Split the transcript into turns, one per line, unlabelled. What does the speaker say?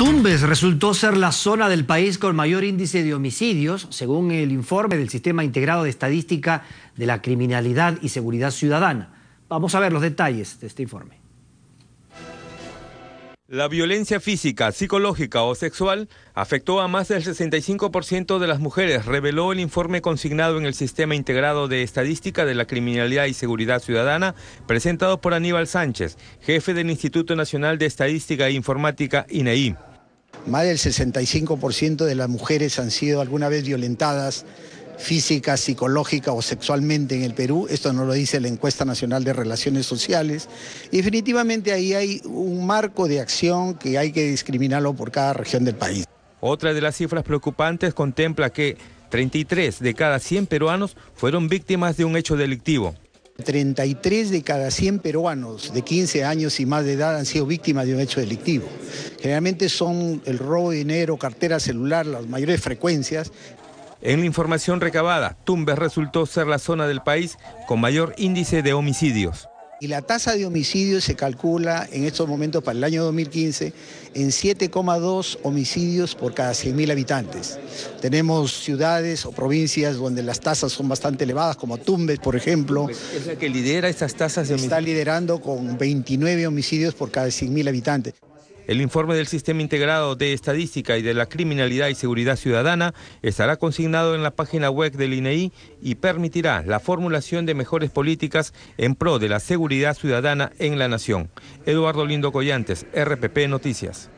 Tumbes resultó ser la zona del país con mayor índice de homicidios, según el informe del Sistema Integrado de Estadística de la Criminalidad y Seguridad Ciudadana. Vamos a ver los detalles de este informe.
La violencia física, psicológica o sexual afectó a más del 65% de las mujeres, reveló el informe consignado en el Sistema Integrado de Estadística de la Criminalidad y Seguridad Ciudadana, presentado por Aníbal Sánchez, jefe del Instituto Nacional de Estadística e Informática, INEI.
Más del 65% de las mujeres han sido alguna vez violentadas física, psicológica o sexualmente en el Perú. Esto nos lo dice la encuesta nacional de relaciones sociales. definitivamente ahí hay un marco de acción que hay que discriminarlo por cada región del país.
Otra de las cifras preocupantes contempla que 33 de cada 100 peruanos fueron víctimas de un hecho delictivo.
33 de cada 100 peruanos de 15 años y más de edad han sido víctimas de un hecho delictivo. Generalmente son el robo de dinero, cartera celular, las mayores frecuencias.
En la información recabada, Tumbes resultó ser la zona del país con mayor índice de homicidios.
Y la tasa de homicidios se calcula en estos momentos para el año 2015 en 7,2 homicidios por cada 100.000 habitantes. Tenemos ciudades o provincias donde las tasas son bastante elevadas, como Tumbes, por ejemplo. Pues,
¿Es la que lidera estas tasas de homicidios? Está
liderando con 29 homicidios por cada 100.000 habitantes.
El informe del Sistema Integrado de Estadística y de la Criminalidad y Seguridad Ciudadana estará consignado en la página web del INEI e y permitirá la formulación de mejores políticas en pro de la seguridad ciudadana en la nación. Eduardo Lindo Collantes, RPP Noticias.